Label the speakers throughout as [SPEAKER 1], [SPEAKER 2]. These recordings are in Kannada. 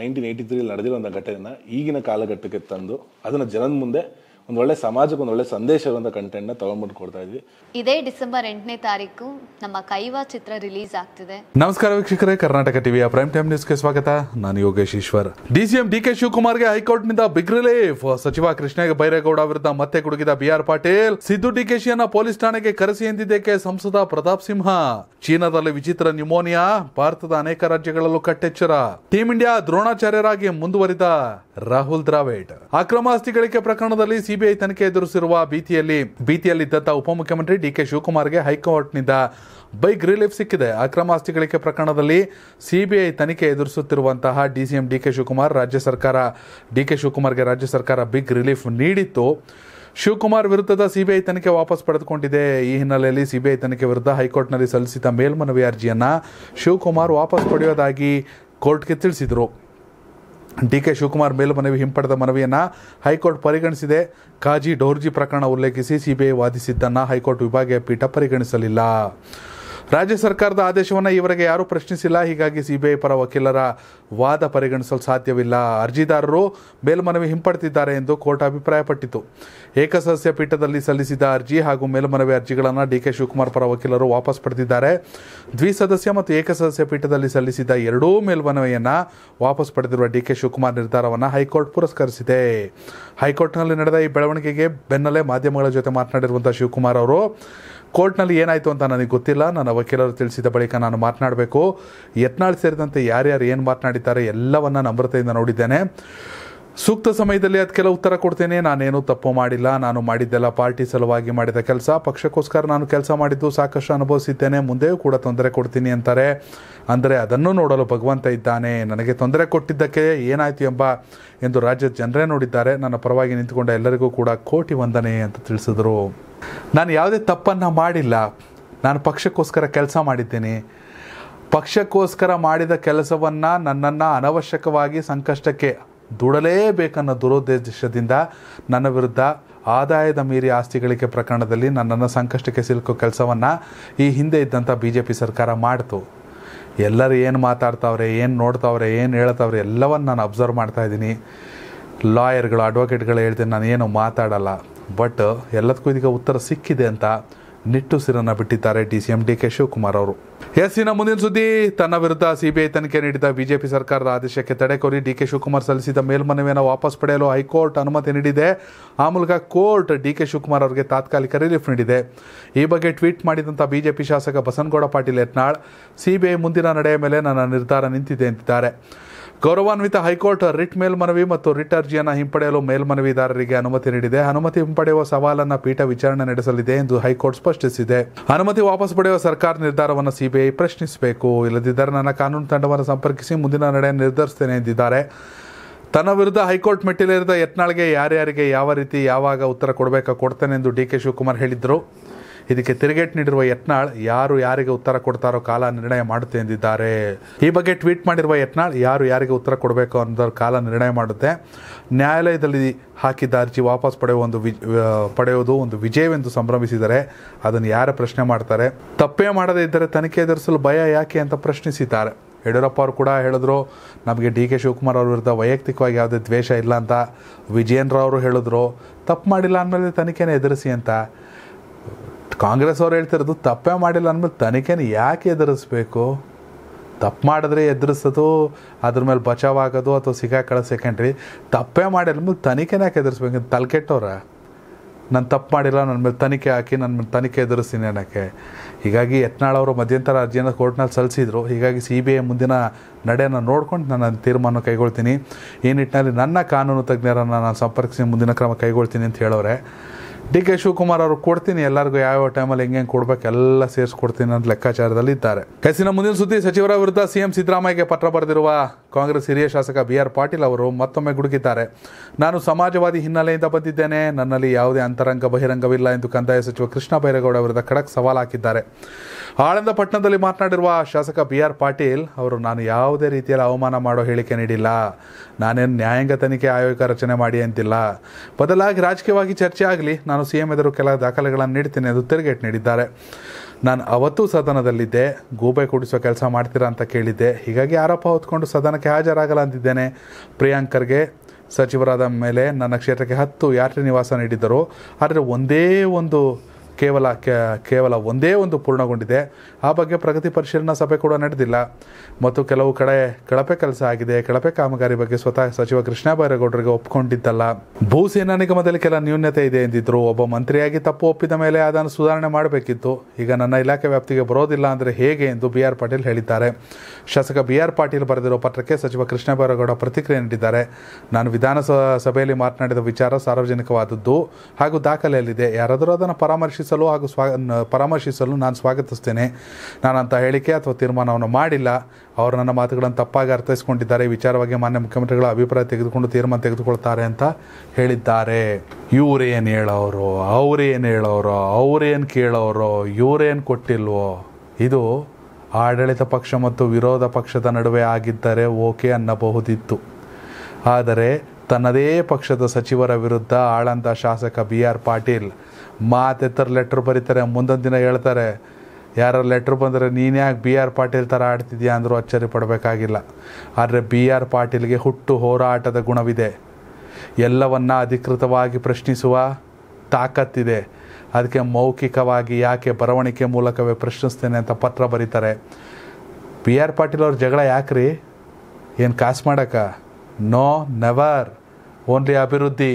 [SPEAKER 1] ನೈನ್ಟೀನ್ ಏಯ್ಟಿ ತ್ರೀಲಿ ನಡೆದಿರೋ ಘಟನೆಯನ್ನು ಈಗಿನ ಕಾಲಘಟ್ಟಕ್ಕೆ ತಂದು ಅದನ್ನು ಜನದ ಮುಂದೆ ಒಂದು ಒಳ್ಳೆ ಸಮಾಜಕ್ಕೆ ಒಂದು ಒಳ್ಳೆ ಸಂದೇಶ ಕಂಟೆಂಟ್ ಕಂಟೆಂಟ್ನ ತಗೊಂಡ್ಬಿಟ್ಟು ಕೊಡ್ತಾ ಇದ್ವಿ ಇದೇ ಡಿಸೆಂಬರ್ ಎಂಟನೇ ತಾರೀಕು ನಮ್ಮ ಕೈವಾ ಚಿತ್ರ ರಿಲೀಸ್ ಆಗ್ತಿದೆ ನಮಸ್ಕಾರ ವೀಕ್ಷಕರೇ ಕರ್ನಾಟಕ ಟಿವಿಯ ಪ್ರೈಮ್ ಟೈಮ್ ನ್ಯೂಸ್ಗೆ ಸ್ವಾಗತ ನಾನು ಯೋಗೇಶ್ ಈಶ್ವರ್ ಡಿಸಿಎಂ ಡಿಕೆ ಶಿವಕುಮಾರ್ಗೆ ನಿಂದ ಬಿಗ್ ರಿಲೀಫ್ ಸಚಿವ ಕೃಷ್ಣ ಬೈರೇಗೌಡ ವಿರುದ್ಧ ಮತ್ತೆ ಕುಡುಗಿದ ಬಿಆರ್ ಪಾಟೀಲ್ ಸಿದ್ದು ಡಿಕೆಶಿಯನ್ನ ಪೊಲೀಸ್ ಠಾಣೆಗೆ ಕರೆಸಿ ಎಂದಿದ್ದಕ್ಕೆ ಸಂಸದ ಪ್ರತಾಪ್ ಸಿಂಹ ಚೀನಾದಲ್ಲಿ ವಿಚಿತ್ರ ನ್ಯೂಮೋನಿಯಾ ಭಾರತದ ಅನೇಕ ರಾಜ್ಯಗಳಲ್ಲೂ ಕಟ್ಟೆಚ್ಚರ ಟೀಂ ಇಂಡಿಯಾ ದ್ರೋಣಾಚಾರ್ಯರಾಗಿ ಮುಂದುವರಿದ ರಾಹುಲ್ ದ್ರಾವಿಡ್ ಅಕ್ರಮ ಆಸ್ತಿ ಗಳಿಕೆ ಪ್ರಕರಣದಲ್ಲಿ ಸಿಬಿಐ ತನಿಖೆ ಎದುರಿಸಿರುವ ಭೀತಿಯಲ್ಲಿ ಭೀತಿಯಲ್ಲಿದ್ದಂತಹ ಉಪಮುಖ್ಯಮಂತ್ರಿ ಡಿ ಕೆ ಶಿವಕುಮಾರ್ಗೆ ಹೈಕೋರ್ಟ್ನಿಂದ ಬೈಕ್ ರಿಲೀಫ್ ಸಿಕ್ಕಿದೆ ಅಕ್ರಮ ಆಸ್ತಿ ಗಳಿಕೆ ಪ್ರಕರಣದಲ್ಲಿ ಸಿಬಿಐ ತನಿಖೆ ಎದುರಿಸುತ್ತಿರುವಂತಹ DCM DK D K Shivakumar ರಾಜ್ಯ ಸರ್ಕಾರ ಡಿ ಕೆ ಶಿವಕುಮಾರ್ಗೆ ರಾಜ್ಯ ಸರ್ಕಾರ ಬಿಗ್ ರಿಲೀಫ್ ನೀಡಿತ್ತು ಶಿವಕುಮಾರ್ ವಿರುದ್ಧದ ಸಿಬಿಐ ತನಿಖೆ ವಾಪಸ್ ಪಡೆದುಕೊಂಡಿದೆ ಈ ಹಿನ್ನೆಲೆಯಲ್ಲಿ ಸಿಬಿಐ ತನಿಖೆ ವಿರುದ್ಧ ಹೈಕೋರ್ಟ್ನಲ್ಲಿ ಸಲ್ಲಿಸಿದ ಮೇಲ್ಮನವಿ ಅರ್ಜಿಯನ್ನು ಶಿವಕುಮಾರ್ ವಾಪಸ್ ಪಡೆಯೋದಾಗಿ ಕೋರ್ಟ್ಗೆ ತಿಳಿಸಿದರು ಡಿಕೆ ಕೆ ಶಿವಕುಮಾರ್ ಮೇಲ್ಮನವಿ ಹಿಂಪಡೆದ ಮನವಿಯನ್ನು ಹೈಕೋರ್ಟ್ ಪರಿಗಣಿಸಿದೆ ಕಾಜಿ ಡೋರ್ಜಿ ಪ್ರಕರಣ ಉಲ್ಲೇಖಿಸಿ ಸಿಬಿಐ ವಾದಿಸಿದ್ದನ್ನು ಹೈಕೋರ್ಟ್ ವಿಭಾಗೀಯ ಪೀಠ ಪರಿಗಣಿಸಲಿಲ್ಲ ರಾಜ್ಯ ಸರ್ಕಾರದ ಆದೇಶವನ್ನು ಇವರಿಗೆ ಯಾರೂ ಪ್ರಶ್ನಿಸಿಲ್ಲ ಹೀಗಾಗಿ ಸಿಬಿಐ ಪರ ವಕೀಲರ ವಾದ ಪರಿಗಣಿಸಲು ಸಾಧ್ಯವಿಲ್ಲ ಅರ್ಜಿದಾರರು ಮೇಲ್ಮನವಿ ಹಿಂಪಡೆದಿದ್ದಾರೆ ಎಂದು ಕೋರ್ಟ್ ಅಭಿಪ್ರಾಯಪಟ್ಟಿತು ಏಕಸದಸ್ಯ ಪೀಠದಲ್ಲಿ ಸಲ್ಲಿಸಿದ ಅರ್ಜಿ ಹಾಗೂ ಮೇಲ್ಮನವಿ ಅರ್ಜಿಗಳನ್ನು ಡಿಕೆ ಶಿವಕುಮಾರ್ ಪರ ವಕೀಲರು ವಾಪಸ್ ಪಡೆದಿದ್ದಾರೆ ದ್ವಿಸದಸ್ಯ ಮತ್ತು ಏಕಸದಸ್ಯ ಪೀಠದಲ್ಲಿ ಸಲ್ಲಿಸಿದ ಎರಡೂ ಮೇಲ್ಮನವಿಯನ್ನು ವಾಪಸ್ ಪಡೆದಿರುವ ಡಿಕೆ ಶಿವಕುಮಾರ್ ನಿರ್ಧಾರವನ್ನು ಹೈಕೋರ್ಟ್ ಪುರಸ್ಕರಿಸಿದೆ ಹೈಕೋರ್ಟ್ನಲ್ಲಿ ನಡೆದ ಈ ಬೆಳವಣಿಗೆಗೆ ಬೆನ್ನಲ್ಲೇ ಮಾಧ್ಯಮಗಳ ಜೊತೆ ಮಾತನಾಡಿರುವಂತಹ ಶಿವಕುಮಾರ್ ಅವರು ಕೋರ್ಟ್ನಲ್ಲಿ ಏನಾಯಿತು ಅಂತ ನನಗೆ ಗೊತ್ತಿಲ್ಲ ನನ್ನ ವಕೀಲರು ತಿಳಿಸಿದ ಬಳಿಕ ನಾನು ಮಾತನಾಡಬೇಕು ಯತ್ನಾಳ್ ಸೇರಿದಂತೆ ಯಾರ್ಯಾರು ಏನು ಮಾತನಾಡಿದ್ದಾರೆ ಎಲ್ಲವನ್ನು ನಮ್ರತೆಯಿಂದ ನೋಡಿದ್ದೇನೆ ಸೂಕ್ತ ಸಮಯದಲ್ಲಿ ಅದಕ್ಕೆಲ್ಲ ಉತ್ತರ ಕೊಡ್ತೇನೆ ನಾನೇನು ತಪ್ಪು ಮಾಡಿಲ್ಲ ನಾನು ಮಾಡಿದ್ದೆಲ್ಲ ಪಾರ್ಟಿ ಸಲುವಾಗಿ ಮಾಡಿದ ಕೆಲಸ ಪಕ್ಷಕ್ಕೋಸ್ಕರ ನಾನು ಕೆಲಸ ಮಾಡಿದ್ದು ಸಾಕಷ್ಟು ಅನುಭವಿಸಿದ್ದೇನೆ ಮುಂದೆಯೂ ಕೂಡ ತೊಂದರೆ ಕೊಡ್ತೀನಿ ಅಂತಾರೆ ಅಂದರೆ ಅದನ್ನು ನೋಡಲು ಭಗವಂತ ಇದ್ದಾನೆ ನನಗೆ ತೊಂದರೆ ಕೊಟ್ಟಿದ್ದಕ್ಕೆ ಏನಾಯಿತು ಎಂಬ ಎಂದು ರಾಜ್ಯದ ಜನರೇ ನೋಡಿದ್ದಾರೆ ನನ್ನ ಪರವಾಗಿ ನಿಂತುಕೊಂಡ ಎಲ್ಲರಿಗೂ ಕೂಡ ಕೋಟಿ ವಂದನೆ ಅಂತ ತಿಳಿಸಿದರು ನಾನು ಯಾವುದೇ ತಪ್ಪನ್ನು ಮಾಡಿಲ್ಲ ನಾನು ಪಕ್ಷಕ್ಕೋಸ್ಕರ ಕೆಲಸ ಮಾಡಿದ್ದೇನೆ ಪಕ್ಷಕ್ಕೋಸ್ಕರ ಮಾಡಿದ ಕೆಲಸವನ್ನು ನನ್ನನ್ನು ಅನವಶ್ಯಕವಾಗಿ ಸಂಕಷ್ಟಕ್ಕೆ ದುಡಲೇಬೇಕನ್ನೋ ದುರುದ್ದೇಶದಿಂದ ನನ್ನ ವಿರುದ್ಧ ಆದಾಯದ ಮೀರಿ ಆಸ್ತಿ ಗಳಿಕೆ ಪ್ರಕರಣದಲ್ಲಿ ನನ್ನನ್ನು ಸಂಕಷ್ಟಕ್ಕೆ ಸಿಲುಕೋ ಕೆಲಸವನ್ನು ಈ ಹಿಂದೆ ಇದ್ದಂಥ ಬಿ ಜೆ ಪಿ ಸರ್ಕಾರ ಮಾಡ್ತು ಎಲ್ಲರೂ ಏನು ಮಾತಾಡ್ತಾವ್ರೆ ಏನು ನೋಡ್ತಾವ್ರೆ ಏನು ಹೇಳ್ತಾವ್ರೆ ಎಲ್ಲವನ್ನು ನಾನು ಅಬ್ಸರ್ವ್ ಇದ್ದೀನಿ ಲಾಯರ್ಗಳು ಅಡ್ವೊಕೇಟ್ಗಳು ಹೇಳ್ತೀನಿ ನಾನು ಏನು ಮಾತಾಡಲ್ಲ ಬಟ್ ಎಲ್ಲದಕ್ಕೂ ಇದೀಗ ಉತ್ತರ ಸಿಕ್ಕಿದೆ ಅಂತ ನಿಟ್ಟುಸಿರನ್ನು ಬಿಟ್ಟಿದ್ದಾರೆ D C M D K Shivakumar ಅವರು ಎಸ್ಸಿನ ಮುಂದಿನ ಸುದ್ದಿ ತನ್ನ ವಿರುದ್ಧ ಸಿಬಿಐ ತನಿಖೆ ನೀಡಿದ ಬಿಜೆಪಿ ಸರ್ಕಾರದ ಆದೇಶಕ್ಕೆ ತಡೆ ಕೋರಿ ಡಿಕೆ ಶಿವಕುಮಾರ್ ಸಲ್ಲಿಸಿದ ಮೇಲ್ಮನವಿಯನ್ನು ವಾಪಸ್ ಪಡೆಯಲು ಹೈಕೋರ್ಟ್ ಅನುಮತಿ ನೀಡಿದೆ ಆ ಮೂಲಕ ಕೋರ್ಟ್ ಡಿಕೆ ಶಿವಕುಮಾರ್ ಅವರಿಗೆ ತಾತ್ಕಾಲಿಕ ರಿಲೀಫ್ ನೀಡಿದೆ ಈ ಬಗ್ಗೆ ಟ್ವೀಟ್ ಮಾಡಿದಂಥ ಬಿಜೆಪಿ ಶಾಸಕ ಬಸನಗೌಡ ಪಾಟೀಲ್ ಯತ್ನಾಳ್ ಸಿಬಿಐ ಮುಂದಿನ ನಡೆಯ ಮೇಲೆ ನನ್ನ ನಿರ್ಧಾರ ನಿಂತಿದೆ ಎಂದಿದ್ದಾರೆ ಗೌರವಾನ್ವಿತ ಹೈಕೋರ್ಟ್ ರಿಟ್ ಮೇಲ್ಮನವಿ ಮತ್ತು ರಿಟ್ ಅರ್ಜಿಯನ್ನು ಹಿಂಪಡೆಯಲು ಮೇಲ್ಮನವಿದಾರರಿಗೆ ಅನುಮತಿ ನೀಡಿದೆ ಅನುಮತಿ ಹಿಂಪಡೆಯುವ ಸವಾಲನ್ನು ಪೀಠ ವಿಚಾರಣೆ ನಡೆಸಲಿದೆ ಎಂದು ಹೈಕೋರ್ಟ್ ಸ್ಪಷ್ಟಿಸಿದೆ ಅನುಮತಿ ವಾಪಸ್ ಪಡೆಯುವ ಸರ್ಕಾರ ನಿರ್ಧಾರವನ್ನು ಸಿಬಿಐ ಪ್ರಶ್ನಿಸಬೇಕು ಇಲ್ಲದಿದ್ದರೆ ನನ್ನ ಕಾನೂನು ತಂಡವನ್ನು ಸಂಪರ್ಕಿಸಿ ಮುಂದಿನ ನಡೆ ನಿರ್ಧರಿಸುತ್ತೇನೆ ಎಂದಿದ್ದಾರೆ ತನ್ನ ವಿರುದ್ಧ ಹೈಕೋರ್ಟ್ ಮೆಟ್ಟಿಲೇರಿದ ಯತ್ನಾಳ್ಗೆ ಯಾರ್ಯಾರಿಗೆ ಯಾವ ರೀತಿ ಯಾವಾಗ ಉತ್ತರ ಕೊಡಬೇಕಾ ಕೊಡ್ತೇನೆ ಎಂದು ಡಿ ಕೆ ಶಿವಕುಮಾರ್ ಹೇಳಿದರು ಇದಕ್ಕೆ ತಿರುಗೇಟ್ ನೀಡಿರುವ ಯತ್ನಾಳ್ ಯಾರು ಯಾರಿಗೆ ಉತ್ತರ ಕೊಡ್ತಾರೋ ಕಾಲ ನಿರ್ಣಯ ಮಾಡುತ್ತೆ ಎಂದಿದ್ದಾರೆ ಈ ಬಗ್ಗೆ ಟ್ವೀಟ್ ಮಾಡಿರುವ ಯತ್ನಾಳ್ ಯಾರು ಯಾರಿಗೆ ಉತ್ತರ ಕೊಡಬೇಕು ಅನ್ನೋದ್ರ ಕಾಲ ನಿರ್ಣಯ ಮಾಡುತ್ತೆ ನ್ಯಾಯಾಲಯದಲ್ಲಿ ಹಾಕಿದ್ದ ಅರ್ಜಿ ವಾಪಸ್ ಪಡೆಯುವ ಒಂದು ಪಡೆಯುವುದು ಒಂದು ವಿಜಯವೆಂದು ಸಂಭ್ರಮಿಸಿದರೆ ಅದನ್ನು ಯಾರು ಪ್ರಶ್ನೆ ಮಾಡ್ತಾರೆ ತಪ್ಪೇ ಮಾಡದೇ ಇದ್ದರೆ ತನಿಖೆ ಎದುರಿಸಲು ಭಯ ಯಾಕೆ ಅಂತ ಪ್ರಶ್ನಿಸಿದ್ದಾರೆ ಯಡಿಯೂರಪ್ಪ ಅವರು ಕೂಡ ಹೇಳಿದ್ರು ನಮಗೆ ಡಿ ಕೆ ಶಿವಕುಮಾರ್ ಅವ್ರ ವಿರುದ್ಧ ವೈಯಕ್ತಿಕವಾಗಿ ಯಾವುದೇ ದ್ವೇಷ ಇಲ್ಲ ಅಂತ ವಿಜಯೇಂದ್ರ ಅವರು ಹೇಳಿದ್ರು ತಪ್ಪು ಮಾಡಿಲ್ಲ ಅಂದಮೇಲೆ ತನಿಖೆನೇ ಎದುರಿಸಿ ಅಂತ ಕಾಂಗ್ರೆಸ್ ಅವ್ರು ಹೇಳ್ತಿರೋದು ತಪ್ಪೇ ಮಾಡಿಲ್ಲ ಅಂದಮೇಲೆ ತನಿಖೆನ ಯಾಕೆ ಎದುರಿಸ್ಬೇಕು ತಪ್ಪು ಮಾಡಿದ್ರೆ ಎದುರಿಸೋದು ಅದ್ರ ಮೇಲೆ ಬಚಾವ್ ಆಗೋದು ಅಥವಾ ಸಿಗಾಕೊಳ್ಳೋ ಸೆಕೆಂಡ್ರಿ ತಪ್ಪೇ ಮಾಡಿಲ್ಲ ಮೇಲೆ ತನಿಖೆನ ಯಾಕೆ ಎದುರಿಸ್ಬೇಕು ತಲೆ ಕೆಟ್ಟವ್ರ ನಾನು ತಪ್ಪು ಮಾಡಿಲ್ಲ ನನ್ನ ಮೇಲೆ ತನಿಖೆ ಹಾಕಿ ನನ್ನ ಮೇಲೆ ತನಿಖೆ ಎದುರಿಸ್ತೀನಿ ಅನ್ನೋಕ್ಕೆ ಹೀಗಾಗಿ ಯತ್ನಾಳ್ ಅವರು ಮಧ್ಯಂತರ ಅರ್ಜಿಯನ್ನು ಕೋರ್ಟ್ನಲ್ಲಿ ಸಲ್ಲಿಸಿದ್ರು ಹೀಗಾಗಿ ಸಿ ಬಿ ಐ ಮುಂದಿನ ನಡೆಯನ್ನು ನೋಡ್ಕೊಂಡು ನಾನು ತೀರ್ಮಾನ ಕೈಗೊಳ್ತೀನಿ ಈ ನಿಟ್ಟಿನಲ್ಲಿ ನನ್ನ ಕಾನೂನು ತಜ್ಞರನ್ನು ನಾನು ಸಂಪರ್ಕಿಸಿ ಮುಂದಿನ ಕ್ರಮ ಕೈಗೊಳ್ತೀನಿ ಅಂತ ಹೇಳೋರೆ ಡಿ ಕೆ ಶಿವಕುಮಾರ್ ಅವರು ಕೊಡ್ತೀನಿ ಎಲ್ಲರಿಗೂ ಯಾವ ಯಾವ ಟೈಮಲ್ಲಿ ಹೆಂಗೆ ಕೊಡಬೇಕು ಎಲ್ಲ ಸೇರಿಸ್ಕೊಡ್ತೀನಿ ಅಂತ ಲೆಕ್ಕಾಚಾರದಲ್ಲಿ ಇದ್ದಾರೆ ಕೈಸಿನ ಮುಂದಿನ ಸುದ್ದಿ ಸಚಿವರ ವಿರುದ್ಧ ಸಿಎಂ ಸಿದ್ದರಾಮಯ್ಯಗೆ ಪತ್ರ ಬರೆದಿರುವ ಕಾಂಗ್ರೆಸ್ ಹಿರಿಯ ಶಾಸಕ ಬಿ ಆರ್ ಪಾಟೀಲ್ ಅವರು ಮತ್ತೊಮ್ಮೆ ಗುಡುಗಿದ್ದಾರೆ ನಾನು ಸಮಾಜವಾದಿ ಹಿನ್ನೆಲೆಯಿಂದ ಬಂದಿದ್ದೇನೆ ನನ್ನಲ್ಲಿ ಯಾವುದೇ ಅಂತರಂಗ ಬಹಿರಂಗವಿಲ್ಲ ಎಂದು ಕಂದಾಯ ಸಚಿವ ಕೃಷ್ಣ ಬೈರೇಗೌಡ ವಿರುದ್ಧ ಖಡಕ್ ಸವಾಲು ಹಾಕಿದ್ದಾರೆ ಆಳಂದ ಪಟ್ಟಣದಲ್ಲಿ ಮಾತನಾಡಿರುವ ಶಾಸಕ ಬಿ ಆರ್ ಪಾಟೀಲ್ ಅವರು ನಾನು ಯಾವುದೇ ರೀತಿಯಲ್ಲಿ ಅವಮಾನ ಮಾಡೋ ಹೇಳಿಕೆ ನೀಡಿಲ್ಲ ನಾನೇನು ನ್ಯಾಯಾಂಗ ತನಿಖೆ ಆಯೋಗ ರಚನೆ ಮಾಡಿ ಅಂತಿಲ್ಲ ಬದಲಾಗಿ ರಾಜಕೀಯವಾಗಿ ಚರ್ಚೆ ಆಗಲಿ ನಾನು ಸಿ ಎಂ ಎದುರು ಕೆಲ ದಾಖಲೆಗಳನ್ನು ನೀಡ್ತೇನೆ ಎಂದು ತಿರುಗೇಟ್ ನೀಡಿದ್ದಾರೆ ನಾನು ಅವತ್ತು ಸದನದಲ್ಲಿದ್ದೆ ಗೂಬೆ ಕೂಡಿಸುವ ಕೆಲಸ ಮಾಡ್ತೀರಾ ಅಂತ ಕೇಳಿದ್ದೆ ಹೀಗಾಗಿ ಆರೋಪ ಹೊತ್ಕೊಂಡು ಸದನಕ್ಕೆ ಹಾಜರಾಗಲ್ಲ ಅಂತಿದ್ದೇನೆ ಪ್ರಿಯಾಂಕರ್ಗೆ ಸಚಿವರಾದ ಮೇಲೆ ನನ್ನ ಕ್ಷೇತ್ರಕ್ಕೆ ಹತ್ತು ಯಾತ್ರಿ ನಿವಾಸ ನೀಡಿದ್ದರು ಆದರೆ ಒಂದೇ ಒಂದು ಕೇವಲ ಕೇವಲ ಒಂದೇ ಒಂದು ಪೂರ್ಣಗೊಂಡಿದೆ ಆ ಬಗ್ಗೆ ಪ್ರಗತಿ ಪರಿಶೀಲನಾ ಸಭೆ ಕೂಡ ನಡೆದಿಲ್ಲ ಮತ್ತು ಕೆಲವು ಕಡೆ ಕಳಪೆ ಕೆಲಸ ಆಗಿದೆ ಕಳಪೆ ಕಾಮಗಾರಿ ಬಗ್ಗೆ ಸ್ವತಃ ಸಚಿವ ಕೃಷ್ಣ ಬೈರೇಗೌಡರಿಗೆ ಒಪ್ಪಿಕೊಂಡಿದ್ದಲ್ಲ ಭೂಸೇನಾ ನಿಗಮದಲ್ಲಿ ಕೆಲ ನ್ಯೂನ್ಯತೆ ಇದೆ ಎಂದಿದ್ರು ಒಬ್ಬ ಮಂತ್ರಿಯಾಗಿ ತಪ್ಪು ಒಪ್ಪಿದ ಮೇಲೆ ಅದನ್ನು ಸುಧಾರಣೆ ಮಾಡಬೇಕಿತ್ತು ಈಗ ನನ್ನ ಇಲಾಖೆ ವ್ಯಾಪ್ತಿಗೆ ಬರೋದಿಲ್ಲ ಅಂದರೆ ಹೇಗೆ ಎಂದು ಬಿ ಆರ್ ಪಾಟೀಲ್ ಹೇಳಿದ್ದಾರೆ ಶಾಸಕ ಬಿ ಆರ್ ಪಾಟೀಲ್ ಬರೆದಿರುವ ಪತ್ರಕ್ಕೆ ಸಚಿವ ಕೃಷ್ಣ ಬೈರೇಗೌಡ ಪ್ರತಿಕ್ರಿಯೆ ನೀಡಿದ್ದಾರೆ ನಾನು ವಿಧಾನಸಭೆಯಲ್ಲಿ ಮಾತನಾಡಿದ ವಿಚಾರ ಸಾರ್ವಜನಿಕವಾದದ್ದು ಹಾಗೂ ದಾಖಲೆಯಲ್ಲಿದೆ ಯಾರಾದರೂ ಅದನ್ನು ಪರಾಮರ್ಶಿಸಿ ಪ್ರಶ್ನಿಸಲು ಹಾಗೂ ಸ್ವಾ ಪರಾಮರ್ಶಿಸಲು ನಾನು ಸ್ವಾಗತಿಸ್ತೇನೆ ನಾನು ಅಂತ ಹೇಳಿಕೆ ಅಥವಾ ತೀರ್ಮಾನವನ್ನು ಮಾಡಿಲ್ಲ ಅವರು ನನ್ನ ಮಾತುಗಳನ್ನು ತಪ್ಪಾಗಿ ಅರ್ಥೈಸಿಕೊಂಡಿದ್ದಾರೆ ವಿಚಾರವಾಗಿ ಮಾನ್ಯ ಮುಖ್ಯಮಂತ್ರಿಗಳ ಅಭಿಪ್ರಾಯ ತೆಗೆದುಕೊಂಡು ತೀರ್ಮಾನ ತೆಗೆದುಕೊಳ್ತಾರೆ ಅಂತ ಹೇಳಿದ್ದಾರೆ ಇವರೇನು ಹೇಳೋರು ಅವರೇನು ಹೇಳೋರು ಅವರೇನು ಕೇಳೋರು ಇವರೇನು ಕೊಟ್ಟಿಲ್ವೋ ಇದು ಆಡಳಿತ ಪಕ್ಷ ಮತ್ತು ವಿರೋಧ ಪಕ್ಷದ ನಡುವೆ ಆಗಿದ್ದರೆ ಓಕೆ ಅನ್ನಬಹುದಿತ್ತು ಆದರೆ ತನ್ನದೇ ಪಕ್ಷದ ಸಚಿವರ ವಿರುದ್ಧ ಆಳಂದ ಶಾಸಕ ಬಿ ಆರ್ ಪಾಟೀಲ್ ಮಾತೆತ್ತರ ಲೆಟ್ರ್ ಬರೀತಾರೆ ಮುಂದೊಂದು ದಿನ ಹೇಳ್ತಾರೆ ಯಾರು ಲೆಟ್ರ್ ಬಂದರೆ ನೀನೇ ಯಾಕೆ ಬಿ ಆರ್ ಪಾಟೀಲ್ ಥರ ಆಡ್ತಿದ್ಯಾ ಅಂದರೂ ಅಚ್ಚರಿ ಪಡಬೇಕಾಗಿಲ್ಲ ಆದರೆ ಬಿ ಆರ್ ಪಾಟೀಲ್ಗೆ ಹುಟ್ಟು ಹೋರಾಟದ ಗುಣವಿದೆ ಎಲ್ಲವನ್ನ ಅಧಿಕೃತವಾಗಿ ಪ್ರಶ್ನಿಸುವ ತಾಕತ್ತಿದೆ ಅದಕ್ಕೆ ಮೌಖಿಕವಾಗಿ ಯಾಕೆ ಬರವಣಿಗೆ ಮೂಲಕವೇ ಪ್ರಶ್ನಿಸ್ತೇನೆ ಅಂತ ಪತ್ರ ಬರೀತಾರೆ ಬಿ ಆರ್ ಪಾಟೀಲ್ ಅವ್ರ ಜಗಳ ಯಾಕ್ರಿ ಏನು ಕಾಸು ಮಾಡಕ್ಕ ನೋ ನೆವರ್ ಓನ್ಲಿ ಅಭಿವೃದ್ಧಿ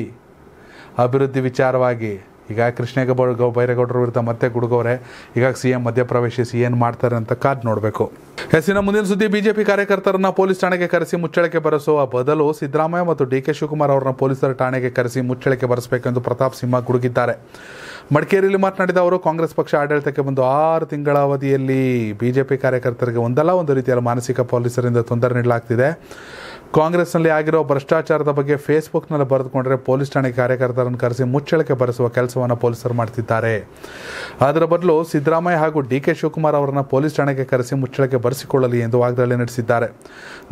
[SPEAKER 1] ಅಭಿವೃದ್ಧಿ ವಿಚಾರವಾಗಿ ಈಗ ಕೃಷ್ಣೇಗೌಡ ಗೌ ವಿರುದ್ಧ ಮತ್ತೆ ಗುಡುಗೋರೆ ಈಗ ಸಿ ಎಂ ಮಧ್ಯಪ್ರವೇಶಿಸಿ ಏನು ಮಾಡ್ತಾರೆ ಅಂತ ಕಾದ್ ನೋಡಬೇಕು ಹೆಸರು ಮುಂದಿನ ಸುದ್ದಿ ಬಿಜೆಪಿ ಕಾರ್ಯಕರ್ತರನ್ನ ಪೊಲೀಸ್ ಠಾಣೆಗೆ ಕರೆಸಿ ಮುಚ್ಚಳಕ್ಕೆ ಬರೆಸುವ ಬದಲು ಸಿದ್ದರಾಮಯ್ಯ ಮತ್ತು ಡಿ ಕೆ ಶಿವಕುಮಾರ್ ಅವರನ್ನ ಪೊಲೀಸರ ಠಾಣೆಗೆ ಕರೆಸಿ ಮುಚ್ಚಳಕ್ಕೆ ಬರೆಸಬೇಕೆಂದು ಪ್ರತಾಪ್ ಸಿಂಹ ಗುಡುಗಿದ್ದಾರೆ ಮಡಿಕೇರಿಯಲ್ಲಿ ಮಾತನಾಡಿದ ಅವರು ಕಾಂಗ್ರೆಸ್ ಪಕ್ಷ ಆಡಳಿತಕ್ಕೆ ಬಂದು ಆರು ತಿಂಗಳ ಅವಧಿಯಲ್ಲಿ ಬಿಜೆಪಿ ಕಾರ್ಯಕರ್ತರಿಗೆ ಒಂದಲ್ಲ ಒಂದು ರೀತಿಯಲ್ಲಿ ಮಾನಸಿಕ ಪೊಲೀಸರಿಂದ ತೊಂದರೆ ನೀಡಲಾಗ್ತಿದೆ ಕಾಂಗ್ರೆಸ್ನಲ್ಲಿ ಆಗಿರೋ ಭ್ರಷ್ಟಾಚಾರದ ಬಗ್ಗೆ ಫೇಸ್ಬುಕ್ನಲ್ಲಿ ಬರೆದುಕೊಂಡ್ರೆ ಪೊಲೀಸ್ ಠಾಣೆ ಕಾರ್ಯಕರ್ತರನ್ನು ಕರೆಸಿ ಮುಚ್ಚಳಿಕೆ ಬರೆಸುವ ಕೆಲಸವನ್ನು ಪೊಲೀಸರು ಮಾಡ್ತಿದ್ದಾರೆ ಅದರ ಬದಲು ಸಿದ್ದರಾಮಯ್ಯ ಹಾಗೂ ಡಿ ಕೆ ಶಿವಕುಮಾರ್ ಅವರನ್ನು ಪೊಲೀಸ್ ಠಾಣೆಗೆ ಕರೆಸಿ ಮುಚ್ಚಳಕ್ಕೆ ಬರೆಸಿಕೊಳ್ಳಲಿ ಎಂದು ವಾಗ್ದಾಳಿ ನಡೆಸಿದ್ದಾರೆ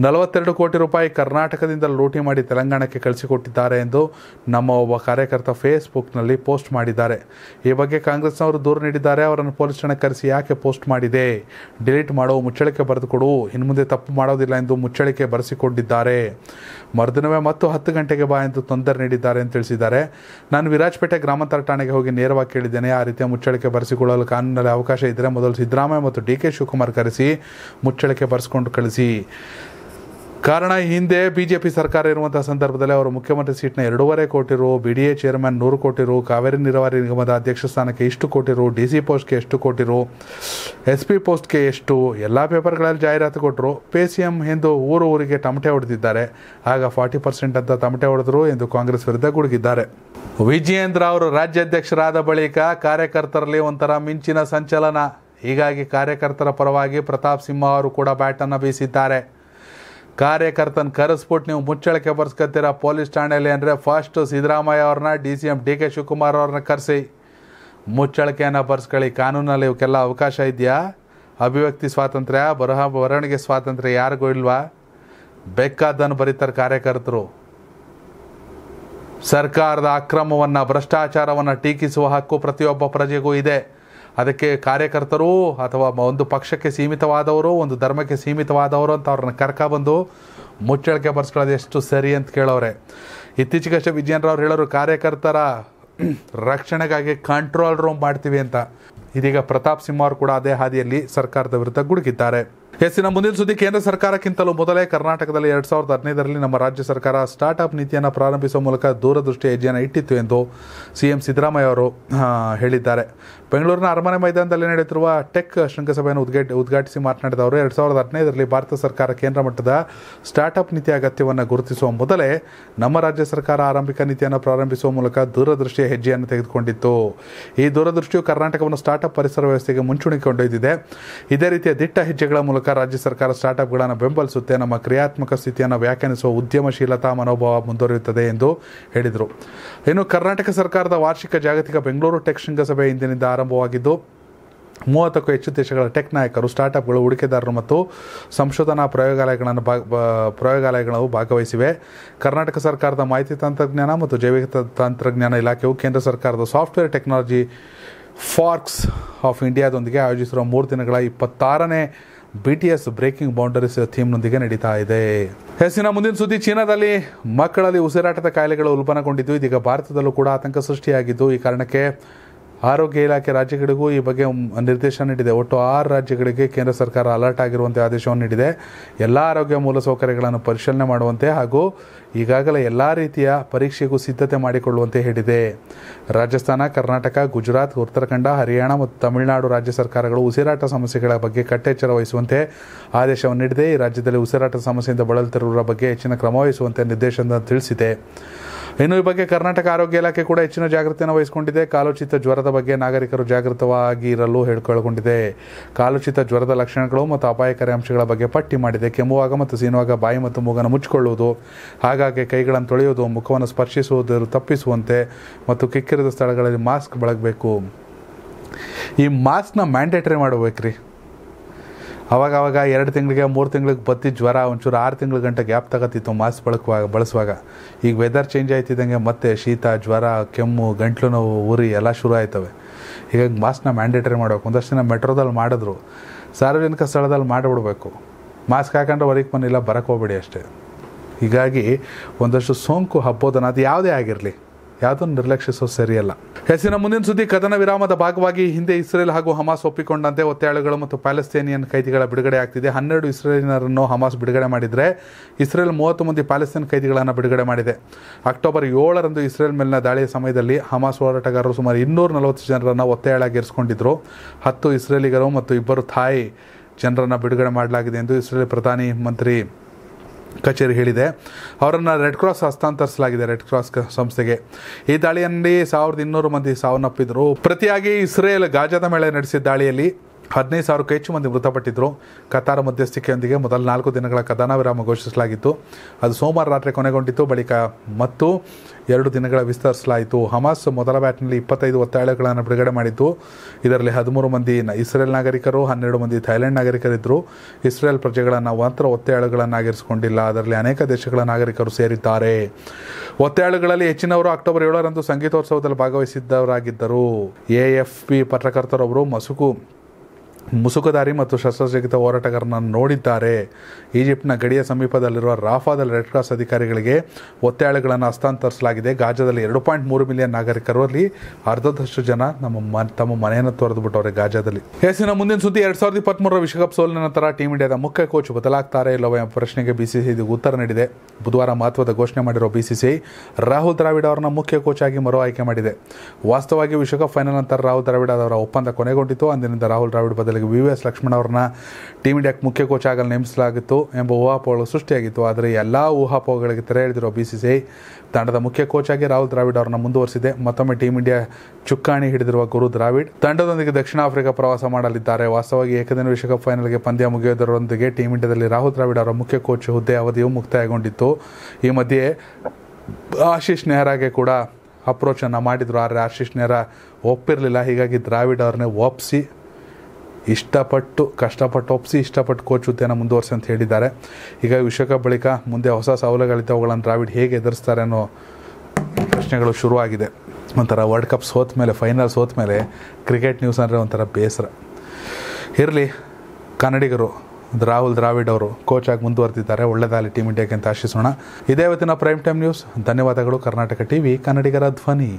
[SPEAKER 1] ನಲವತ್ತೆರಡು ಕೋಟಿ ರೂಪಾಯಿ ಕರ್ನಾಟಕದಿಂದ ಲೂಟಿ ಮಾಡಿ ತೆಲಂಗಾಣಕ್ಕೆ ಕಳಿಸಿಕೊಟ್ಟಿದ್ದಾರೆ ಎಂದು ನಮ್ಮ ಒಬ್ಬ ಕಾರ್ಯಕರ್ತ ಫೇಸ್ಬುಕ್ನಲ್ಲಿ ಪೋಸ್ಟ್ ಮಾಡಿದ್ದಾರೆ ಈ ಬಗ್ಗೆ ಕಾಂಗ್ರೆಸ್ನವರು ದೂರು ನೀಡಿದ್ದಾರೆ ಅವರನ್ನು ಪೊಲೀಸ್ ಠಾಣೆ ಕರೆಸಿ ಯಾಕೆ ಪೋಸ್ಟ್ ಮಾಡಿದೆ ಡಿಲೀಟ್ ಮಾಡೋ ಮುಚ್ಚಳಕ್ಕೆ ಬರೆದುಕೊಡು ಇನ್ನು ಮುಂದೆ ತಪ್ಪು ಮಾಡೋದಿಲ್ಲ ಎಂದು ಮುಚ್ಚಳಿಕೆ ಬರೆಸಿಕೊಂಡಿದ್ದಾರೆ ಹೇಳಿದ್ದಾರೆ ಮರುದಿನವೇ ಮತ್ತು ಹತ್ತು ಗಂಟೆಗೆ ಬಾ ಎಂದು ತೊಂದರೆ ನೀಡಿದ್ದಾರೆ ಅಂತ ತಿಳಿಸಿದ್ದಾರೆ ನಾನು ವಿರಾಜಪೇಟೆ ಗ್ರಾಮಾಂತರ ಠಾಣೆಗೆ ಹೋಗಿ ನೇರವಾಗಿ ಕೇಳಿದ್ದೇನೆ ಆ ರೀತಿಯ ಮುಚ್ಚಳಿಕೆ ಬರೆಸಿಕೊಳ್ಳಲು ಕಾನೂನಲ್ಲಿ ಅವಕಾಶ ಇದ್ದರೆ ಮೊದಲು ಸಿದ್ದರಾಮಯ್ಯ ಮತ್ತು ಡಿ ಕೆ ಶಿವಕುಮಾರ್ ಕರೆಸಿ ಮುಚ್ಚಳಿಕೆ ಬರೆಸ್ಕೊಂಡು ಕಳಿಸಿ ಕಾರಣ ಹಿಂದೆ ಬಿ ಜೆ ಪಿ ಸರ್ಕಾರ ಇರುವಂತಹ ಸಂದರ್ಭದಲ್ಲಿ ಅವರು ಮುಖ್ಯಮಂತ್ರಿ ಸೀಟ್ನ ಎರಡೂವರೆ ಕೋಟಿ ರು ಬಿ ಡಿ ಎ ಚೇರ್ಮನ್ ನೂರು ಕೋಟಿ ರು ಕಾವೇರಿ ನೀರಾವರಿ ನಿಗಮದ ಅಧ್ಯಕ್ಷ ಸ್ಥಾನಕ್ಕೆ ಇಷ್ಟು ಕೋಟಿ ರು ಡಿ ಸಿ ಪೋಸ್ಟ್ಗೆ ಎಷ್ಟು ಕೋಟಿ ರು ಎಸ್ ಪಿ ಪೋಸ್ಟ್ಗೆ ಎಷ್ಟು ಎಲ್ಲ ಪೇಪರ್ಗಳಲ್ಲಿ ಜಾಹೀರಾತು ಕೊಟ್ಟರು ಪೇ ಸಿ ಎಂ ಎಂದು ಊರು ಊರಿಗೆ ತಮಟೆ ಹೊಡೆದಿದ್ದಾರೆ ಆಗ ಫಾರ್ಟಿ ಪರ್ಸೆಂಟ್ ಅಂತ ತಮಟೆ ಹೊಡೆದರು ಎಂದು ಕಾಂಗ್ರೆಸ್ ವಿರುದ್ಧ ಗುಡುಗಿದ್ದಾರೆ ವಿಜಯೇಂದ್ರ ಅವರು ರಾಜ್ಯಾಧ್ಯಕ್ಷರಾದ ಬಳಿಕ ಕಾರ್ಯಕರ್ತರಲ್ಲಿ ಒಂಥರ ಮಿಂಚಿನ ಸಂಚಲನ ಹೀಗಾಗಿ ಕಾರ್ಯಕರ್ತರ ಪರವಾಗಿ ಪ್ರತಾಪ್ ಸಿಂಹ ಅವರು ಕೂಡ ಬ್ಯಾಟನ್ನು ಬೀಸಿದ್ದಾರೆ ಕಾರ್ಯಕರ್ತನ ಕರೆಸ್ಬಿಟ್ಟು ನೀವು ಮುಚ್ಚಳಕ್ಕೆ ಬರ್ಸ್ಕೊತೀರ ಪೊಲೀಸ್ ಠಾಣೆಯಲ್ಲಿ ಅಂದರೆ ಫಸ್ಟ್ ಸಿದ್ದರಾಮಯ್ಯ ಅವ್ರನ್ನ D C M D K Shivakumar ಅವ್ರನ್ನ ಕರೆಸಿ ಮುಚ್ಚಳಿಕೆಯನ್ನು ಬರ್ಸ್ಕೊಳ್ಳಿ ಕಾನೂನಲ್ಲಿ ಇವಕ್ಕೆಲ್ಲ ಅವಕಾಶ ಇದೆಯಾ ಅಭಿವ್ಯಕ್ತಿ ಸ್ವಾತಂತ್ರ್ಯ ಬರಹ ಬರವಣಿಗೆ ಸ್ವಾತಂತ್ರ್ಯ ಯಾರಿಗೂ ಇಲ್ವಾ ಬೆಕ್ಕಾದನ್ನು ಬರೀತಾರೆ ಕಾರ್ಯಕರ್ತರು ಸರ್ಕಾರದ ಅಕ್ರಮವನ್ನು ಭ್ರಷ್ಟಾಚಾರವನ್ನು ಟೀಕಿಸುವ ಹಕ್ಕು ಪ್ರತಿಯೊಬ್ಬ ಪ್ರಜೆಗೂ ಇದೆ ಅದಕ್ಕೆ ಕಾರ್ಯಕರ್ತರು ಅಥವಾ ಒಂದು ಪಕ್ಷಕ್ಕೆ ಸೀಮಿತವಾದವರು ಒಂದು ಧರ್ಮಕ್ಕೆ ಸೀಮಿತವಾದವರು ಅಂತ ಅವ್ರನ್ನ ಕರ್ಕೊಬಂದು ಮುಚ್ಚಳಿಕೆ ಬರ್ಸ್ಕೊಳ್ಳೋದು ಎಷ್ಟು ಸರಿ ಅಂತ ಕೇಳೋರೆ ಇತ್ತೀಚೆಗಷ್ಟೇ ವಿಜಯನ್ರವ್ರು ಹೇಳೋರು ಕಾರ್ಯಕರ್ತರ ರಕ್ಷಣೆಗಾಗಿ ಕಂಟ್ರೋಲ್ ರೂಮ್ ಮಾಡ್ತೀವಿ ಅಂತ ಇದೀಗ ಪ್ರತಾಪ್ ಸಿಂಹ ಅವರು ಕೂಡ ಅದೇ ಹಾದಿಯಲ್ಲಿ ಸರ್ಕಾರದ ವಿರುದ್ಧ ಗುಡುಗಿದ್ದಾರೆ ಎಸ್ಸಿನ ಮುಂದಿನ ಸುದ್ದಿ ಕೇಂದ್ರ ಸರ್ಕಾರಕ್ಕಿಂತಲೂ ಮೊದಲೇ ಕರ್ನಾಟಕದಲ್ಲಿ ಎರಡ್ ಸಾವಿರದ ಹದಿನೈದರಲ್ಲಿ ನಮ್ಮ ರಾಜ್ಯ ಸರ್ಕಾರ ಸ್ಟಾರ್ಟ್ಅಪ್ ನೀತಿಯನ್ನು ಪ್ರಾರಂಭಿಸುವ ಮೂಲಕ ದೂರದೃಷ್ಟಿ ಹೆಜ್ಜೆಯನ್ನು ಇಟ್ಟಿತ್ತು ಎಂದು ಸಿಎಂ ಸಿದ್ದರಾಮಯ್ಯ ಅವರು ಹೇಳಿದ್ದಾರೆ ಬೆಂಗಳೂರಿನ ಅರಮನೆ ಮೈದಾನದಲ್ಲಿ ನಡೆಯುತ್ತಿರುವ ಟೆಕ್ ಶೃಂಗಸಭೆಯನ್ನು ಉದ್ಘಾಟ ಉದ್ಘಾಟಿಸಿ ಮಾತನಾಡಿದ ಅವರು ಎರಡು ಸಾವಿರದ ಹದಿನೈದರಲ್ಲಿ ಭಾರತ ಸರ್ಕಾರ ಕೇಂದ್ರ ಮಟ್ಟದ ಸ್ಟಾರ್ಟ್ಅಪ್ ನೀತಿ ಅಗತ್ಯವನ್ನು ಗುರುತಿಸುವ ಮೊದಲೇ ನಮ್ಮ ರಾಜ್ಯ ಸರ್ಕಾರ ಆರಂಭಿಕ ನೀತಿಯನ್ನು ಪ್ರಾರಂಭಿಸುವ ಮೂಲಕ ದೂರದೃಷ್ಟಿಯ ಹೆಜ್ಜೆಯನ್ನು ತೆಗೆದುಕೊಂಡಿತ್ತು ಈ ದೂರದೃಷ್ಟಿಯು ಕರ್ನಾಟಕವನ್ನು ಸ್ಟಾರ್ಟ್ಅಪ್ ಪರಿಸರ ವ್ಯವಸ್ಥೆಗೆ ಮುಂಚೂಣಿ ಕೊಂಡೊಯ್ದಿದೆ ಇದೇ ರೀತಿಯ ದಿಟ್ಟ ಹೆಜ್ಜೆಗಳ ಮೂಲಕ ರಾಜ್ಯ ಸರ್ಕಾರ ಸ್ಟಾರ್ಟ್ಅಪ್ಗಳನ್ನು ಬೆಂಬಲಿಸುತ್ತೆ ನಮ್ಮ ಕ್ರಿಯಾತ್ಮಕ ಸ್ಥಿತಿಯನ್ನು ವ್ಯಾಖ್ಯಾನಿಸುವ ಉದ್ಯಮಶೀಲತಾ ಮನೋಭಾವ ಮುಂದುವರಿಯುತ್ತದೆ ಎಂದು ಹೇಳಿದರು ಇನ್ನು ಕರ್ನಾಟಕ ಸರ್ಕಾರದ ವಾರ್ಷಿಕ ಜಾಗತಿಕ ಬೆಂಗಳೂರು ಟೆಕ್ ಶೃಂಗಸಭೆ ಇಂದಿನಿಂದ ಆರಂಭವಾಗಿದ್ದು ಮೂವತ್ತಕ್ಕೂ ಹೆಚ್ಚು ದೇಶಗಳ ಟೆಕ್ ನಾಯಕರು ಸ್ಟಾರ್ಟ್ಅಪ್ಗಳು ಹೂಡಿಕೆದಾರರು ಮತ್ತು ಸಂಶೋಧನಾ ಪ್ರಯೋಗಾಲಯಗಳನ್ನು ಭಾಗ ಪ್ರಯೋಗಾಲಯಗಳು ಭಾಗವಹಿಸಿವೆ ಕರ್ನಾಟಕ ಸರ್ಕಾರದ ಮಾಹಿತಿ ತಂತ್ರಜ್ಞಾನ ಮತ್ತು ಜೈವಿಕ ತಂತ್ರಜ್ಞಾನ ಇಲಾಖೆಯು ಕೇಂದ್ರ ಸರ್ಕಾರದ ಸಾಫ್ಟ್ವೇರ್ ಟೆಕ್ನಾಲಜಿ ಫಾರ್ಕ್ಸ್ ಆಫ್ ಇಂಡಿಯಾದೊಂದಿಗೆ ಆಯೋಜಿಸಿರುವ ಮೂರು ದಿನಗಳ ಇಪ್ಪತ್ತಾರನೇ B T S breaking boundaries ಥೀಮ್ನೊಂದಿಗೆ ನಡೀತಾ ಇದೆ ಹೆಸರಿನ ಮುಂದಿನ ಸುದ್ದಿ ಚೀನಾದಲ್ಲಿ ಮಕ್ಕಳಲ್ಲಿ ಉಸಿರಾಟದ ಕಾಯಿಲೆಗಳು ಉಲ್ಬಣಗೊಂಡಿದ್ದು ಇದೀಗ ಭಾರತದಲ್ಲೂ ಕೂಡ ಆತಂಕ ಸೃಷ್ಟಿಯಾಗಿದ್ದು ಈ ಕಾರಣಕ್ಕೆ ಆರೋಗ್ಯ ಇಲಾಖೆ ರಾಜ್ಯಗಳಿಗೂ ಈ ಬಗ್ಗೆ ನಿರ್ದೇಶನ ನೀಡಿದೆ ಒಟ್ಟು ಆರು ರಾಜ್ಯಗಳಿಗೆ ಕೇಂದ್ರ ಸರ್ಕಾರ ಅಲರ್ಟ್ ಆಗಿರುವಂತೆ ಆದೇಶವನ್ನು ನೀಡಿದೆ ಎಲ್ಲ ಆರೋಗ್ಯ ಮೂಲಸೌಕರ್ಯಗಳನ್ನು ಪರಿಶೀಲನೆ ಮಾಡುವಂತೆ ಹಾಗೂ ಈಗಾಗಲೇ ಎಲ್ಲ ರೀತಿಯ ಪರೀಕ್ಷೆಗೂ ಸಿದ್ಧತೆ ಮಾಡಿಕೊಳ್ಳುವಂತೆ ಹೇಳಿದೆ ರಾಜಸ್ಥಾನ ಕರ್ನಾಟಕ ಗುಜರಾತ್ ಉತ್ತರಾಖಂಡ ಹರಿಯಾಣ ಮತ್ತು ತಮಿಳುನಾಡು ರಾಜ್ಯ ಸರ್ಕಾರಗಳು ಉಸಿರಾಟ ಸಮಸ್ಯೆಗಳ ಬಗ್ಗೆ ಕಟ್ಟೆಚ್ಚರ ವಹಿಸುವಂತೆ ಆದೇಶವನ್ನು ನೀಡಿದೆ ಈ ರಾಜ್ಯದಲ್ಲಿ ಉಸಿರಾಟ ಸಮಸ್ಯೆಯಿಂದ ಬಳಲುತ್ತಿರುವ ಬಗ್ಗೆ ಹೆಚ್ಚಿನ ಕ್ರಮ ವಹಿಸುವಂತೆ ನಿರ್ದೇಶನ ತಿಳಿಸಿದೆ ಇನ್ನು ಈ ಬಗ್ಗೆ ಕರ್ನಾಟಕ ಆರೋಗ್ಯ ಇಲಾಖೆ ಕೂಡ ಹೆಚ್ಚಿನ ಜಾಗೃತಿಯನ್ನು ವಹಿಸಿಕೊಂಡಿದೆ ಕಾಲೋಚಿತ ಜ್ವರದ ಬಗ್ಗೆ ನಾಗರಿಕರು ಜಾಗೃತವಾಗಿ ಇರಲು ಹೇಳಿಕೊಳ್ಳಕೊಂಡಿದೆ ಕಾಲೋಚಿತ ಜ್ವರದ ಲಕ್ಷಣಗಳು ಮತ್ತು ಅಪಾಯಕಾರಿ ಅಂಶಗಳ ಬಗ್ಗೆ ಪಟ್ಟಿ ಮಾಡಿದೆ ಕೆಮ್ಮುವಾಗ ಮತ್ತು ಸೀನುವಾಗ ಬಾಯಿ ಮತ್ತು ಮೂಗನ್ನು ಮುಚ್ಚಿಕೊಳ್ಳುವುದು ಹಾಗಾಗಿ ಕೈಗಳನ್ನು ತೊಳೆಯುವುದು ಮುಖವನ್ನು ಸ್ಪರ್ಶಿಸುವುದರ ತಪ್ಪಿಸುವಂತೆ ಮತ್ತು ಕಿಕ್ಕಿರಿದ ಸ್ಥಳಗಳಲ್ಲಿ ಮಾಸ್ಕ್ ಬಳಗಬೇಕು ಈ ಮಾಸ್ಕ್ನ ಮ್ಯಾಂಡೇಟರಿ ಮಾಡಬೇಕ್ರಿ ಅವಾಗವಾಗ ಎರಡು ತಿಂಗಳಿಗೆ ಮೂರು ತಿಂಗಳಿಗೆ ಬತ್ತಿ ಜ್ವರ ಒಂಚೂರು ಆರು ತಿಂಗಳ ಗಂಟೆ ಗ್ಯಾಪ್ ತಗೋತಿತ್ತು ಮಾಸ್ಕ್ ಬಳಕುವಾಗ ಬಳಸುವಾಗ ಈಗ ವೆದರ್ ಚೇಂಜ್ ಆಯ್ತಿದ್ದಂಗೆ ಮತ್ತೆ ಶೀತ ಜ್ವರ ಕೆಮ್ಮು ಗಂಟ್ಲು ನೋವು ಉರಿ ಎಲ್ಲ ಶುರು ಆಯ್ತವೆ ಹೀಗಾಗಿ ಮಾಸ್ಕ್ನ ಮ್ಯಾಂಡೇಟರಿ ಮಾಡ್ಬೇಕು ಒಂದಷ್ಟು ದಿನ ಮೆಟ್ರೋದಲ್ಲಿ ಮಾಡಿದ್ರು ಸಾರ್ವಜನಿಕ ಸ್ಥಳದಲ್ಲಿ ಮಾಡಿಬಿಡ್ಬೇಕು ಮಾಸ್ಕ್ ಹಾಕೊಂಡ್ರೆ ಹೊರಗೆ ಇಲ್ಲ ಬರಕ್ಕೆ ಹೋಗಬೇಡಿ ಅಷ್ಟೇ ಹೀಗಾಗಿ ಒಂದಷ್ಟು ಸೋಂಕು ಹಬ್ಬೋದನ್ನ ಅದು ಯಾವುದೇ ಆಗಿರಲಿ ಯಾವುದನ್ನು ನಿರ್ಲಕ್ಷಿಸೋ ಸರಿಯಲ್ಲ ಹೆಸರಿನ ಮುಂದಿನ ಸುದ್ದಿ ಕದನ ವಿರಾಮದ ಭಾಗವಾಗಿ ಹಿಂದೆ ಇಸ್ರೇಲ್ ಹಾಗೂ ಹಮಾಸ್ ಒಪ್ಪಿಕೊಂಡಂತೆ ಒತ್ತಾಯಗಳು ಮತ್ತು ಪ್ಯಾಲೆಸ್ತೀನಿಯನ್ ಕೈದಿಗಳ ಬಿಡುಗಡೆ ಆಗ್ತಿದೆ ಹನ್ನೆರಡು ಇಸ್ರೇಲಿನರನ್ನು ಹಮಾಸ್ ಬಿಡುಗಡೆ ಮಾಡಿದರೆ ಇಸ್ರೇಲ್ ಮೂವತ್ತು ಮಂದಿ ಪ್ಯಾಲೆಸ್ತೀನ್ ಕೈದಿಗಳನ್ನು ಬಿಡುಗಡೆ ಮಾಡಿದೆ ಅಕ್ಟೋಬರ್ ಏಳರಂದು ಇಸ್ರೇಲ್ ಮೇಲಿನ ದಾಳಿಯ ಸಮಯದಲ್ಲಿ ಹಮಾಸ್ ಹೋರಾಟಗಾರರು ಸುಮಾರು ಇನ್ನೂರ ನಲವತ್ತು ಜನರನ್ನು ಒತ್ತೆಯಾಳಾಗಿರಿಸಿಕೊಂಡಿದ್ದರು ಹತ್ತು ಇಸ್ರೇಲಿಗರು ಮತ್ತು ಇಬ್ಬರು ಥಾಯ್ ಜನರನ್ನು ಬಿಡುಗಡೆ ಮಾಡಲಾಗಿದೆ ಎಂದು ಇಸ್ರೇಲ್ ಪ್ರಧಾನಿ ಮಂತ್ರಿ ಕಚೇರಿ ಹೇಳಿದೆ ಅವರನ್ನು ರೆಡ್ ಕ್ರಾಸ್ ಹಸ್ತಾಂತರಿಸಲಾಗಿದೆ ರೆಡ್ ಕ್ರಾಸ್ ಸಂಸ್ಥೆಗೆ ಈ ದಾಳಿಯಲ್ಲಿ ಸಾವಿರದ ಇನ್ನೂರು ಮಂದಿ ಸಾವನ್ನಪ್ಪಿದ್ರು ಪ್ರತಿಯಾಗಿ ಇಸ್ರೇಲ್ ಗಾಜದ ಮೇಲೆ ನಡೆಸಿದ ದಾಳಿಯಲ್ಲಿ ಹದಿನೈದು ಸಾವಿರಕ್ಕೂ ಹೆಚ್ಚು ಮಂದಿ ಮೃತಪಟ್ಟಿದ್ದರು ಕತಾರ ಮಧ್ಯಸ್ಥಿಕೆಯೊಂದಿಗೆ ಮೊದಲ ನಾಲ್ಕು ದಿನಗಳ ಕದನ ವಿರಾಮ ಘೋಷಿಸಲಾಗಿತ್ತು ಅದು ಸೋಮವಾರ ರಾತ್ರಿ ಕೊನೆಗೊಂಡಿತ್ತು ಬಳಿಕ ಮತ್ತು ಎರಡು ದಿನಗಳ ವಿಸ್ತರಿಸಲಾಯಿತು ಹಮಾಸ್ ಮೊದಲ ಬ್ಯಾಟ್ನಲ್ಲಿ ಇಪ್ಪತ್ತೈದು ಒತ್ತಾಯಗಳನ್ನು ಬಿಡುಗಡೆ ಮಾಡಿತ್ತು ಇದರಲ್ಲಿ ಹದಿಮೂರು ಮಂದಿ ಇಸ್ರೇಲ್ ನಾಗರಿಕರು ಹನ್ನೆರಡು ಮಂದಿ ಥೈಲ್ಯಾಂಡ್ ನಾಗರಿಕರಿದ್ದರು ಇಸ್ರೇಲ್ ಪ್ರಜೆಗಳನ್ನು ಮಾತ್ರ ಒತ್ತಾಯಗಳನ್ನಾಗಿರಿಸಿಕೊಂಡಿಲ್ಲ ಅದರಲ್ಲಿ ಅನೇಕ ದೇಶಗಳ ನಾಗರಿಕರು ಸೇರಿದ್ದಾರೆ ಒತ್ತಾಯಗಳಲ್ಲಿ ಹೆಚ್ಚಿನವರು ಅಕ್ಟೋಬರ್ ಏಳರಂದು ಸಂಗೀತೋತ್ಸವದಲ್ಲಿ ಭಾಗವಹಿಸಿದ್ದವರಾಗಿದ್ದರು ಎ ಎಫ್ ಪಿ ಪತ್ರಕರ್ತರೊಬ್ಬರು ಮಸುಕು ಮುಸುಕುದಾರಿ ಮತ್ತು ಶಸ್ತ್ರಚಿಕಿತ್ಸಾ ಹೋರಾಟಗಾರರನ್ನು ನೋಡಿದ್ದಾರೆ ಈಜಿಪ್ಟ್ನ ಗಡಿಯ ಸಮೀಪದಲ್ಲಿರುವ ರಾಫಾದಲ್ಲಿ ರೆಡ್ ಕ್ರಾಸ್ ಅಧಿಕಾರಿಗಳಿಗೆ ಒತ್ತಾಳೆಗಳನ್ನು ಹಸ್ತಾಂತರಿಸಲಾಗಿದೆ ಗಾಜಾದಲ್ಲಿ ಎರಡು ಪಾಯಿಂಟ್ ಮೂರು ಮಿಲಿಯನ್ ನಾಗರಿಕರಲ್ಲಿ ಅರ್ಧದಷ್ಟು ಜನ ನಮ್ಮ ತಮ್ಮ ಮನೆಯನ್ನು ತೊರೆದು ಬಿಟ್ಟವ್ರೆ ಗಾಜಾದಲ್ಲಿ ಎಸಿನ ಮುಂದಿನ ಸುದ್ದಿ ಎರಡ್ ಸಾವಿರದ ಇಪ್ಪತ್ತ್ಮೂರರ ವಿಶ್ವಕಪ್ ಸೋಲಿನ ನಂತರ ಟೀಂ ಇಂಡಿಯಾದ ಮುಖ್ಯ ಕೋಚ್ ಬದಲಾಗ್ತಾರೆ ಇಲ್ಲವೋ ಎಂಬ ಪ್ರಶ್ನೆಗೆ ಬಿಸಿಸಿಐ ಇದು ಉತ್ತರ ನೀಡಿದೆ ಬುಧವಾರ ಮಹತ್ವದ ಘೋಷಣೆ ಮಾಡಿರುವ ಬಿಸಿಸಿಐ ರಾಹುಲ್ ದ್ರಾವಿಡ್ ಅವರನ್ನ ಮುಖ್ಯ ಕೋಚ್ ಆಗಿ ಮರು ಆಯ್ಕೆ ಮಾಡಿದೆ ವಾಸ್ತವವಾಗಿ ವಿಶ್ವಕಪ್ ಫೈನಲ್ ನಂತರ ರಾಹುಲ್ ದ್ರಾವಿಡ್ ಅವರ ಒಪ್ಪಂದ ಕೊನೆಗೊಂಡಿತ್ತು ಅಂದಿನಿಂದ ರಾಹುಲ್ ದ್ರಾವಿಡ್ ಸಂದರ್ಭದಲ್ಲಿ ವಿ ಎಸ್ ಲಕ್ಷ್ಮಣ್ ಅವರನ್ನ ಟೀಮ್ ಇಂಡಿಯಾಕ್ಕೆ ಮುಖ್ಯ ಕೋಚ್ ಆಗಲು ನೇಮಿಸಲಾಗಿತ್ತು ಎಂಬ ಊಹಾಪೋಹಗಳು ಸೃಷ್ಟಿಯಾಗಿತ್ತು ಆದರೆ ಎಲ್ಲ ಊಹಾಪೋಹಗಳಿಗೆ ತೆರೆ ಹಿಡಿದಿರೋ ಬಿ ಸಿ ಸಿ ಐ ತಂಡದ ಮುಖ್ಯ ಕೋಚ್ ಆಗಿ ರಾಹುಲ್ ದ್ರಾವಿಡ್ ಅವರನ್ನ ಮುಂದುವರಿಸಿದೆ ಮತ್ತೊಮ್ಮೆ ಟೀಮ್ ಇಂಡಿಯಾ ಚುಕ್ಕಾಣಿ ಹಿಡಿದಿರುವ ಗುರು ದ್ರಾವಿಡ್ ತಂಡದೊಂದಿಗೆ ದಕ್ಷಿಣ ಆಫ್ರಿಕಾ ಪ್ರವಾಸ ಮಾಡಲಿದ್ದಾರೆ ವಾಸ್ತವವಾಗಿ ಏಕದಿನ ವಿಶ್ವಕಪ್ ಫೈನಲ್ಗೆ ಪಂದ್ಯ ಮುಗಿಯೋದರೊಂದಿಗೆ ಟೀಮ್ ಇಂಡಿಯಾದಲ್ಲಿ ರಾಹುಲ್ ದ್ರಾವಿಡ್ ಅವರ ಮುಖ್ಯ ಕೋಚ್ ಹುದ್ದೆ ಅವಧಿಯು ಮುಕ್ತಾಯಗೊಂಡಿತ್ತು ಈ ಮಧ್ಯೆ ಆಶೀಶ್ ನೆಹರಾಗೆ ಕೂಡ ಅಪ್ರೋಚನ್ನು ಮಾಡಿದರು ಆದರೆ ಆಶೀಶ್ ನೆಹ್ರಾ ಒಪ್ಪಿರಲಿಲ್ಲ ಹೀಗಾಗಿ ದ್ರಾವಿಡ್ ಅವ್ರನ್ನೇ ಒಪ್ಪಿಸಿ ಇಷ್ಟಪಟ್ಟು ಕಷ್ಟಪಟ್ಟು ಒಪ್ಸಿ ಇಷ್ಟಪಟ್ಟು ಕೋಚ್ ಹುದ್ದೆಯನ್ನು ಮುಂದುವರಿಸಿ ಅಂತ ಹೇಳಿದ್ದಾರೆ ಈಗ ವಿಶ್ವಕಪ್ ಬಳಿಕ ಮುಂದೆ ಹೊಸ ಸವಾಲುಗಳಿದ್ದ ಅವುಗಳನ್ನು ದ್ರಾವಿಡ್ ಹೇಗೆ ಎದುರಿಸ್ತಾರೆ ಅನ್ನೋ ಪ್ರಶ್ನೆಗಳು ಶುರುವಾಗಿದೆ ಒಂಥರ ವರ್ಲ್ಡ್ ಕಪ್ ಸೋತ ಮೇಲೆ ಫೈನಲ್ ಸೋತ ಮೇಲೆ ಕ್ರಿಕೆಟ್ ನ್ಯೂಸ್ ಅಂದರೆ ಒಂಥರ ಬೇಸರ ಇರಲಿ ಕನ್ನಡಿಗರು ರಾಹುಲ್ ದ್ರಾವಿಡ್ ಅವರು ಕೋಚಾಗಿ ಆಗಿ ಮುಂದುವರೆದಿದ್ದಾರೆ ಒಳ್ಳೆದಾಗಲಿ ಟೀಮ್ ಇಂಡಿಯಾಗೆ ಅಂತ ಆಶಿಸೋಣ ಇದೇ ಇವತ್ತಿನ ಪ್ರೈಮ್ ಟೈಮ್ ನ್ಯೂಸ್ ಧನ್ಯವಾದಗಳು ಕರ್ನಾಟಕ ಟಿವಿ ಕನ್ನಡಿಗರ ಧ್ವನಿ